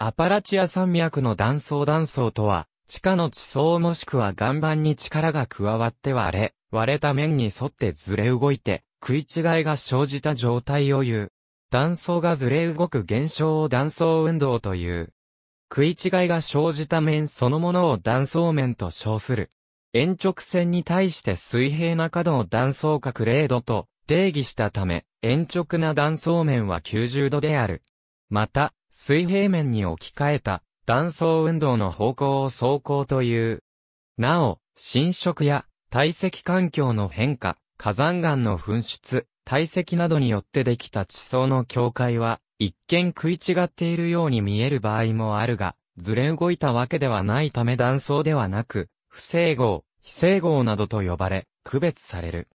アパラチア山脈の断層断層とは、地下の地層もしくは岩盤に力が加わって割れ、割れた面に沿ってずれ動いて、食い違いが生じた状態を言う。断層がずれ動く現象を断層運動という。食い違いが生じた面そのものを断層面と称する。延直線に対して水平な角を断層角0度と定義したため、延直な断層面は90度である。また、水平面に置き換えた断層運動の方向を走行という。なお、侵食や堆積環境の変化、火山岩の噴出、堆積などによってできた地層の境界は、一見食い違っているように見える場合もあるが、ずれ動いたわけではないため断層ではなく、不整合、非整合などと呼ばれ、区別される。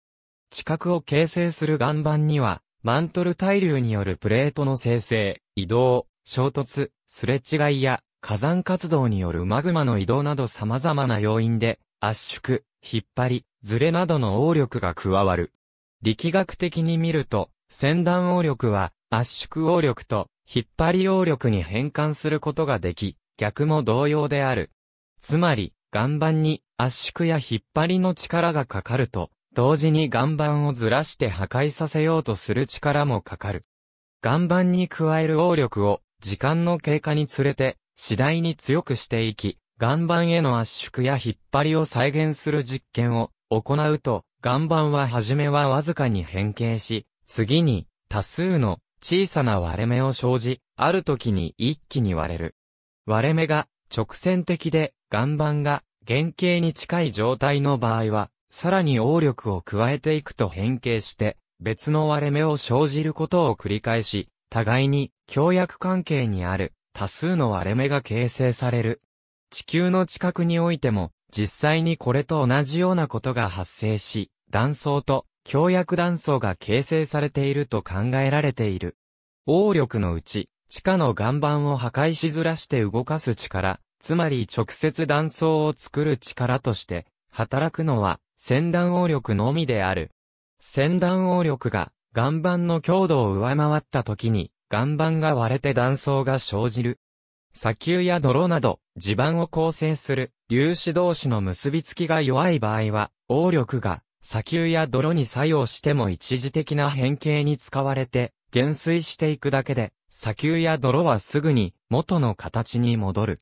地殻を形成する岩盤には、マントル対流によるプレートの生成、移動、衝突、すれ違いや火山活動によるマグマの移動など様々な要因で圧縮、引っ張り、ずれなどの応力が加わる。力学的に見ると、先端応力は圧縮応力と引っ張り応力に変換することができ、逆も同様である。つまり、岩盤に圧縮や引っ張りの力がかかると、同時に岩盤をずらして破壊させようとする力もかかる。岩盤に加える応力を時間の経過につれて、次第に強くしていき、岩盤への圧縮や引っ張りを再現する実験を行うと、岩盤は初めはわずかに変形し、次に多数の小さな割れ目を生じ、ある時に一気に割れる。割れ目が直線的で岩盤が原型に近い状態の場合は、さらに応力を加えていくと変形して、別の割れ目を生じることを繰り返し、互いに協約関係にある多数の割れ目が形成される。地球の近くにおいても、実際にこれと同じようなことが発生し、断層と強約断層が形成されていると考えられている。応力のうち、地下の岩盤を破壊しずらして動かす力、つまり直接断層を作る力として、働くのは、先断応力のみである。先断応力が、岩盤の強度を上回った時に、岩盤が割れて断層が生じる。砂丘や泥など、地盤を構成する粒子同士の結びつきが弱い場合は、応力が砂丘や泥に作用しても一時的な変形に使われて、減衰していくだけで、砂丘や泥はすぐに元の形に戻る。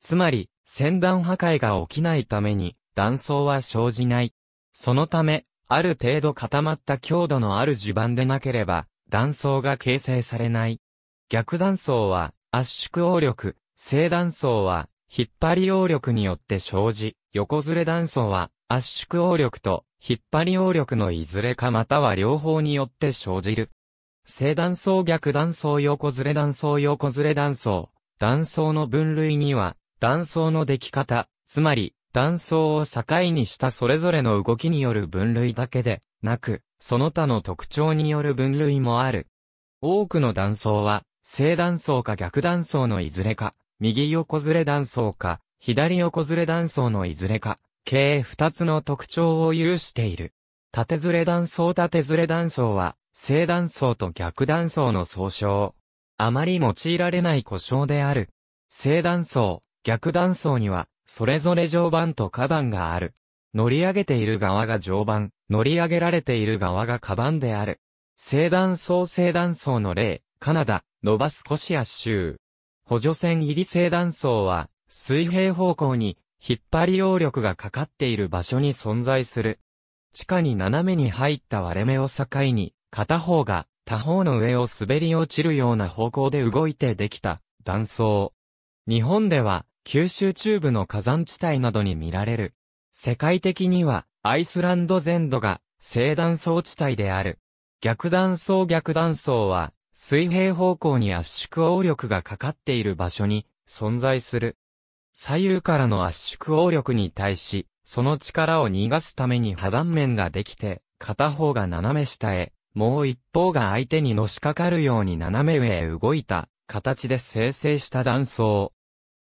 つまり、先端破壊が起きないために、断層は生じない。そのため、ある程度固まった強度のある地盤でなければ、断層が形成されない。逆断層は圧縮応力、正断層は引っ張り応力によって生じ、横ずれ断層は圧縮応力と引っ張り応力のいずれかまたは両方によって生じる。正断層逆断層横ずれ断層横ずれ断層。断層の分類には、断層の出来方、つまり、断層を境にしたそれぞれの動きによる分類だけで、なく、その他の特徴による分類もある。多くの断層は、正断層か逆断層のいずれか、右横ずれ断層か、左横ずれ断層のいずれか、計二つの特徴を有している。縦ずれ断層縦ずれ断層は、正断層と逆断層の総称。あまり用いられない故障である。正断層、逆断層には、それぞれ上盤と下盤がある。乗り上げている側が上盤、乗り上げられている側がカバンである。西断層西断層の例、カナダ、ノバスコシア州。補助線入り西断層は、水平方向に、引っ張り揚力がかかっている場所に存在する。地下に斜めに入った割れ目を境に、片方が他方の上を滑り落ちるような方向で動いてできた断層。日本では九州中部の火山地帯などに見られる。世界的にはアイスランド全土が、正断層地帯である。逆断層逆断層は、水平方向に圧縮応力がかかっている場所に存在する。左右からの圧縮応力に対し、その力を逃がすために破断面ができて、片方が斜め下へ、もう一方が相手にのしかかるように斜め上へ動いた形で生成した断層。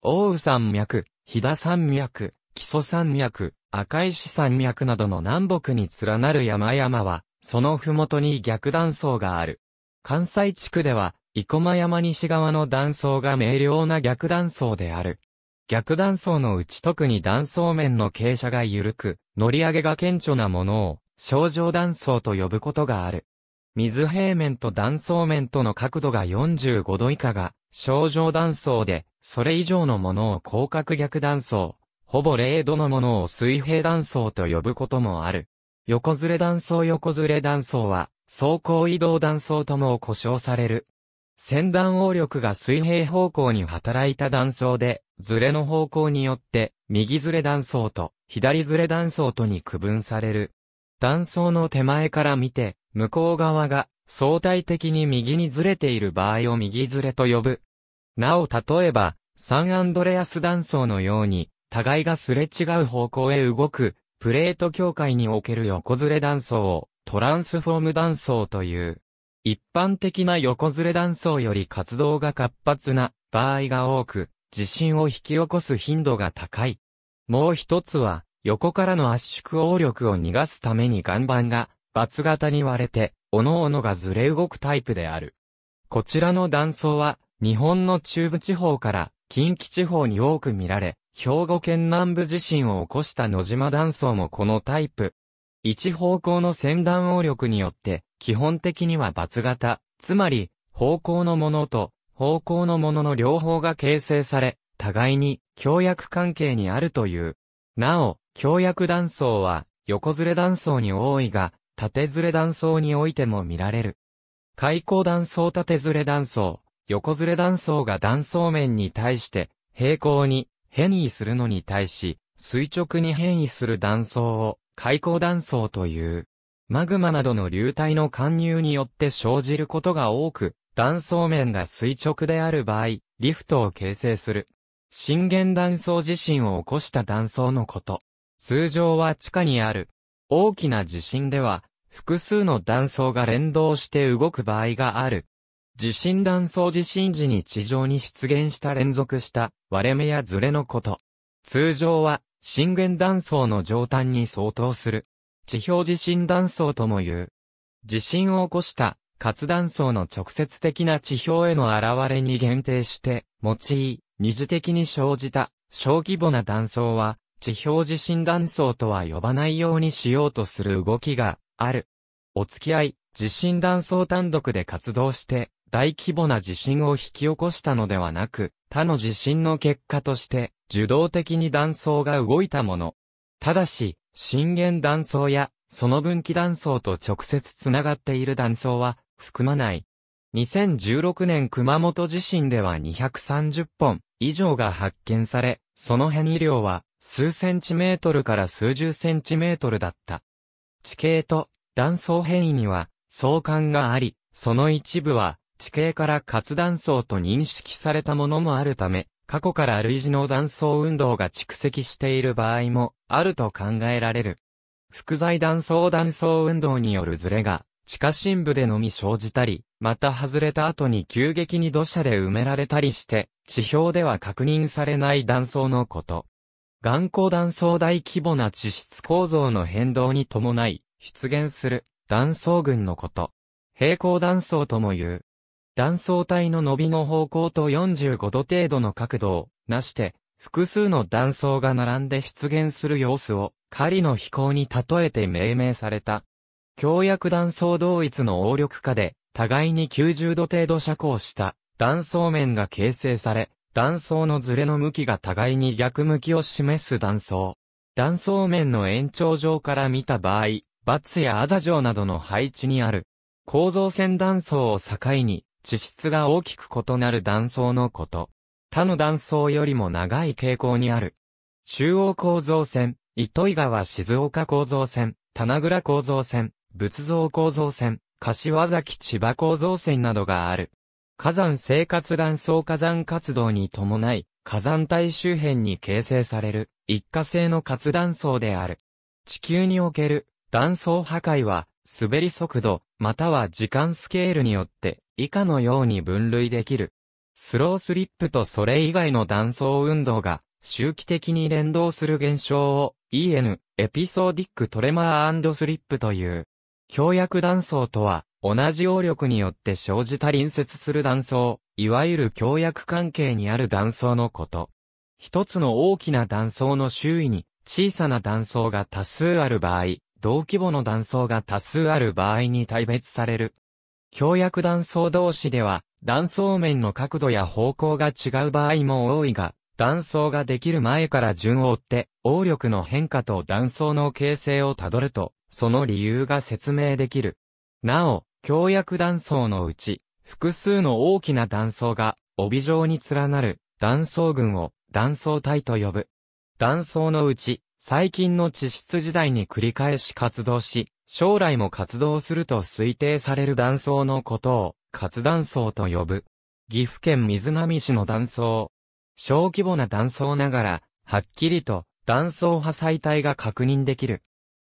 奥羽山脈、飛騨山脈、木曽山脈、赤石山脈などの南北に連なる山々は、その麓に逆断層がある。関西地区では、生駒山西側の断層が明瞭な逆断層である。逆断層のうち特に断層面の傾斜が緩く、乗り上げが顕著なものを、症状断層と呼ぶことがある。水平面と断層面との角度が45度以下が、症状断層で、それ以上のものを広角逆断層、ほぼ0度のものを水平断層と呼ぶこともある。横ずれ断層横ずれ断層は、走行移動断層とも呼称される。先断応力が水平方向に働いた断層で、ずれの方向によって、右ずれ断層と、左ずれ断層とに区分される。断層の手前から見て、向こう側が相対的に右にずれている場合を右ずれと呼ぶ。なお例えば、サンアンドレアス断層のように、互いがすれ違う方向へ動く、プレート境界における横ずれ断層を、トランスフォーム断層という。一般的な横ずれ断層より活動が活発な場合が多く、地震を引き起こす頻度が高い。もう一つは、横からの圧縮応力を逃がすために岩盤が、バツ型に割れて、各々がずれ動くタイプである。こちらの断層は、日本の中部地方から近畿地方に多く見られ、兵庫県南部地震を起こした野島断層もこのタイプ。一方向の先断応力によって、基本的には罰型、つまり、方向のものと、方向のものの両方が形成され、互いに、強約関係にあるという。なお、強約断層は、横ずれ断層に多いが、縦ずれ断層においても見られる。開口断層縦ずれ断層、横ずれ断層が断層面に対して、平行に、変異するのに対し、垂直に変異する断層を、開口断層という。マグマなどの流体の貫入によって生じることが多く、断層面が垂直である場合、リフトを形成する。震源断層地震を起こした断層のこと。通常は地下にある。大きな地震では、複数の断層が連動して動く場合がある。地震断層地震時に地上に出現した連続した割れ目やズレのこと。通常は震源断層の上端に相当する。地表地震断層とも言う。地震を起こした活断層の直接的な地表への現れに限定して用い、二次的に生じた小規模な断層は地表地震断層とは呼ばないようにしようとする動きがある。お付き合い、地震断層単独で活動して大規模な地震を引き起こしたのではなく、他の地震の結果として、受動的に断層が動いたもの。ただし、震源断層や、その分岐断層と直接つながっている断層は、含まない。2016年熊本地震では230本以上が発見され、その辺に量は数センチメートルから数十センチメートルだった。地形と断層変異には相関があり、その一部は地形から活断層と認識されたものもあるため、過去から類似の断層運動が蓄積している場合もあると考えられる。複材断層断層運動によるズレが地下深部でのみ生じたり、また外れた後に急激に土砂で埋められたりして、地表では確認されない断層のこと。眼光断層大規模な地質構造の変動に伴い、出現する断層群のこと。平行断層とも言う。断層帯の伸びの方向と45度程度の角度をなして、複数の断層が並んで出現する様子を、狩りの飛行に例えて命名された。強弱断層同一の応力下で、互いに90度程度遮光した断層面が形成され、断層のズレの向きが互いに逆向きを示す断層。断層面の延長上から見た場合、バツやアザ状などの配置にある。構造線断層を境に、地質が大きく異なる断層のこと。他の断層よりも長い傾向にある。中央構造線、糸井川静岡構造線、棚倉構造線、仏像構造線、柏崎千葉構造線などがある。火山生活断層火山活動に伴い、火山帯周辺に形成される一過性の活断層である。地球における断層破壊は滑り速度、または時間スケールによって以下のように分類できる。スロースリップとそれ以外の断層運動が周期的に連動する現象を EN、エピソーディックトレマースリップという。強弱断層とは同じ応力によって生じた隣接する断層、いわゆる強弱関係にある断層のこと。一つの大きな断層の周囲に小さな断層が多数ある場合、同規模の断層が多数ある場合に大別される。強弱断層同士では、断層面の角度や方向が違う場合も多いが、断層ができる前から順を追って、応力の変化と断層の形成をたどると、その理由が説明できる。なお、強弱断層のうち、複数の大きな断層が、帯状に連なる、断層群を、断層帯と呼ぶ。断層のうち、最近の地質時代に繰り返し活動し、将来も活動すると推定される断層のことを、活断層と呼ぶ。岐阜県水波市の断層。小規模な断層ながら、はっきりと断層破砕体が確認できる。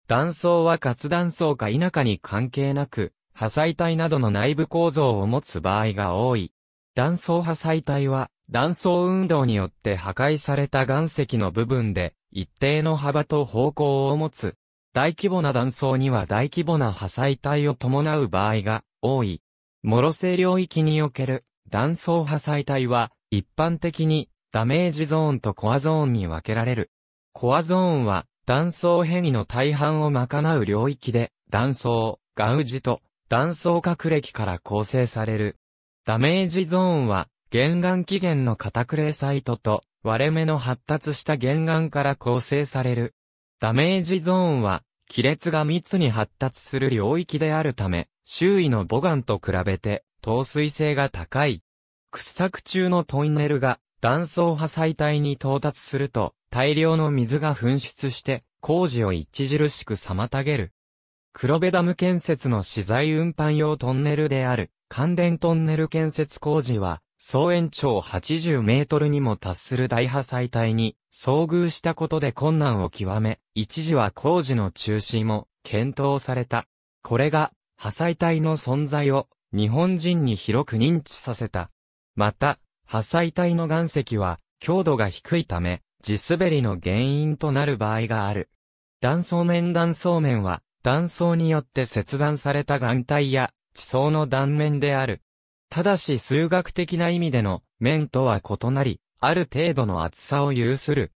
断層は活断層か否かに関係なく、破砕体などの内部構造を持つ場合が多い。断層破砕体は、断層運動によって破壊された岩石の部分で、一定の幅と方向を持つ。大規模な断層には大規模な破砕体を伴う場合が多い。諸生領域における断層破砕体は一般的にダメージゾーンとコアゾーンに分けられる。コアゾーンは断層変異の大半を賄う領域で断層、ガウジと断層れ器から構成される。ダメージゾーンは原岩起源の片クレサイトと割れ目の発達した原岩から構成される。ダメージゾーンは亀裂が密に発達する領域であるため、周囲の母岩と比べて、透水性が高い。掘削中のトンネルが断層破砕帯に到達すると、大量の水が噴出して、工事を著しく妨げる。黒部ダム建設の資材運搬用トンネルである、関連トンネル建設工事は、総延長80メートルにも達する大破砕帯に遭遇したことで困難を極め、一時は工事の中止も検討された。これが破砕帯の存在を日本人に広く認知させた。また、破砕帯の岩石は強度が低いため、地滑りの原因となる場合がある。断層面断層面は、断層によって切断された岩体や地層の断面である。ただし数学的な意味での面とは異なり、ある程度の厚さを有する。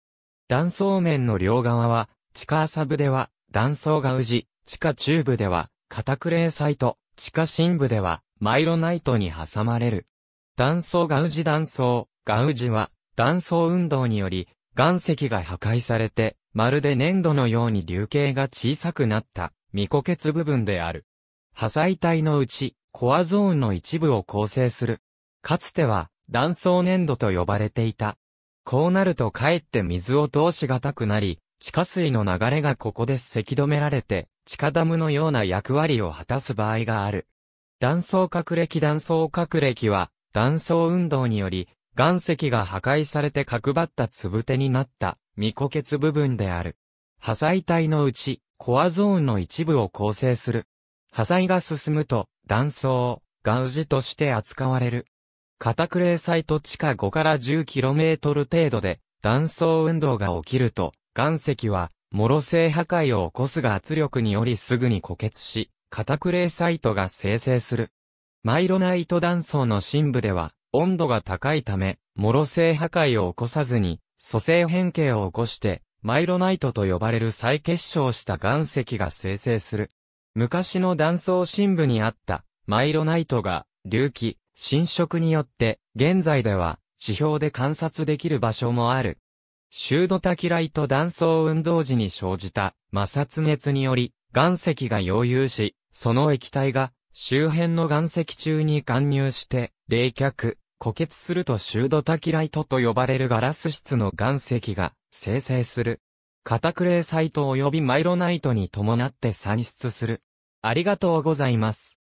断層面の両側は、地下浅部では断層が宇治、地下中部では片クレーサイト、地下深部ではマイロナイトに挟まれる。断層が宇治断層、が宇治は断層運動により岩石が破壊されて、まるで粘土のように流形が小さくなった未固結部分である。破砕体のうちコアゾーンの一部を構成する。かつては、断層粘土と呼ばれていた。こうなるとかえって水を通しがたくなり、地下水の流れがここでせき止められて、地下ダムのような役割を果たす場合がある。断層れ歴断層れ歴は、断層運動により、岩石が破壊されて角張ったつぶてになった、未固結部分である。破砕体のうち、コアゾーンの一部を構成する。破砕が進むと、断層、岩石として扱われる。片クレーサイト地下5から 10km 程度で断層運動が起きると、岩石は、諸性破壊を起こすが圧力によりすぐに固結し、片クレーサイトが生成する。マイロナイト断層の深部では、温度が高いため、諸性破壊を起こさずに、組成変形を起こして、マイロナイトと呼ばれる再結晶した岩石が生成する。昔の断層深部にあった、マイロナイトが、隆起、侵食によって、現在では、地表で観察できる場所もある。シュードタキライト断層運動時に生じた、摩擦熱により、岩石が溶融し、その液体が、周辺の岩石中に貫入して、冷却、固結するとシュードタキライトと呼ばれるガラス質の岩石が、生成する。カタクレーサイト及びマイロナイトに伴って産出する。ありがとうございます。